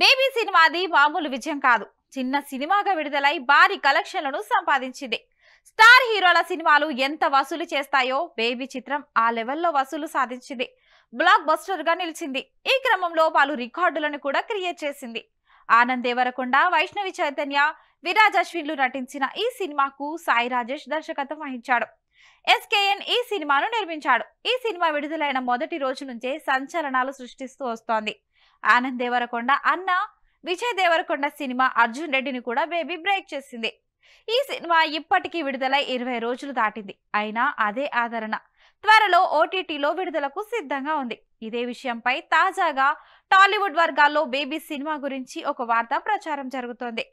baby సినిమాది మామూలు విజయం కాదు చిన్న సినిమాగా విడుదలై భారీ కలెక్షన్లను సంపాదించింది స్టార్ హీరోల సినిమాలు ఎంత వసూలు చేస్తాయో బేబీ చిత్రం ఆ లెవెల్లో వసూలు సాధించింది బ్లాక్ బస్టర్ గా నిలిచింది ఈ క్రమంలో పలు రికార్డులను కూడా క్రియేట్ చేసింది ఆనంద్ దేవరకొండ వైష్ణవి చైతన్య విరాజ్ అశ్విన్లు నటించిన ఈ సినిమాకు సాయి రాజేష్ దర్శకత్వం వహించాడు ఎస్కేఎన్ ఈ సినిమాను నిర్మించాడు ఈ సినిమా విడుదలైన మొదటి రోజు నుంచే సంచలనాలు సృష్టిస్తూ వస్తోంది ఆనంద్ దేవరకొండ అన్న విజయ్ దేవరకొండ సినిమా అర్జున్ రెడ్డిని కూడా బేబీ బ్రేక్ చేసింది ఈ సినిమా ఇప్పటికీ విడుదలై ఇరవై రోజులు దాటింది అయినా అదే ఆదరణ త్వరలో ఓటీటీలో విడుదలకు సిద్ధంగా ఉంది ఇదే విషయంపై తాజాగా టాలీవుడ్ వర్గాల్లో బేబీ సినిమా గురించి ఒక వార్త ప్రచారం జరుగుతోంది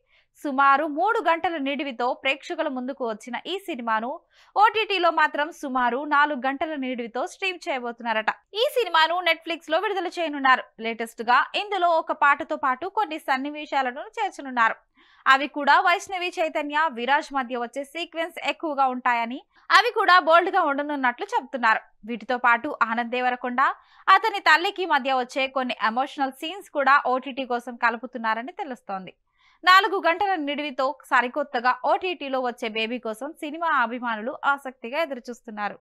సుమారు మూడు గంటల నిడివితో ప్రేక్షకుల ముందుకు వచ్చిన ఈ సినిమాను ఓటీటీలో మాత్రం సుమారు నాలుగు గంటల నిడివితో స్ట్రీమ్ చేయబోతున్నారట ఈ సినిమాను నెట్ఫ్లిక్స్ లో విడుదల చేయనున్నారు లేటెస్ట్ గా ఇందులో ఒక పాటతో పాటు కొన్ని సన్నివేశాలను చేర్చనున్నారు అవి కూడా వైష్ణవి చైతన్య విరాజ్ మధ్య వచ్చే సీక్వెన్స్ ఎక్కువగా ఉంటాయని అవి కూడా బోల్డ్ గా ఉండనున్నట్లు చెబుతున్నారు వీటితో పాటు ఆనంద్ దేవరకొండ అతని తల్లికి మధ్య వచ్చే కొన్ని ఎమోషనల్ సీన్స్ కూడా ఓటీటీ కోసం కలుపుతున్నారని తెలుస్తోంది నాలుగు గంటల నిడివితో సరికొత్తగా ఓటీటీలో వచ్చే బేబీ కోసం సినిమా అభిమానులు ఆసక్తిగా ఎదురుచూస్తున్నారు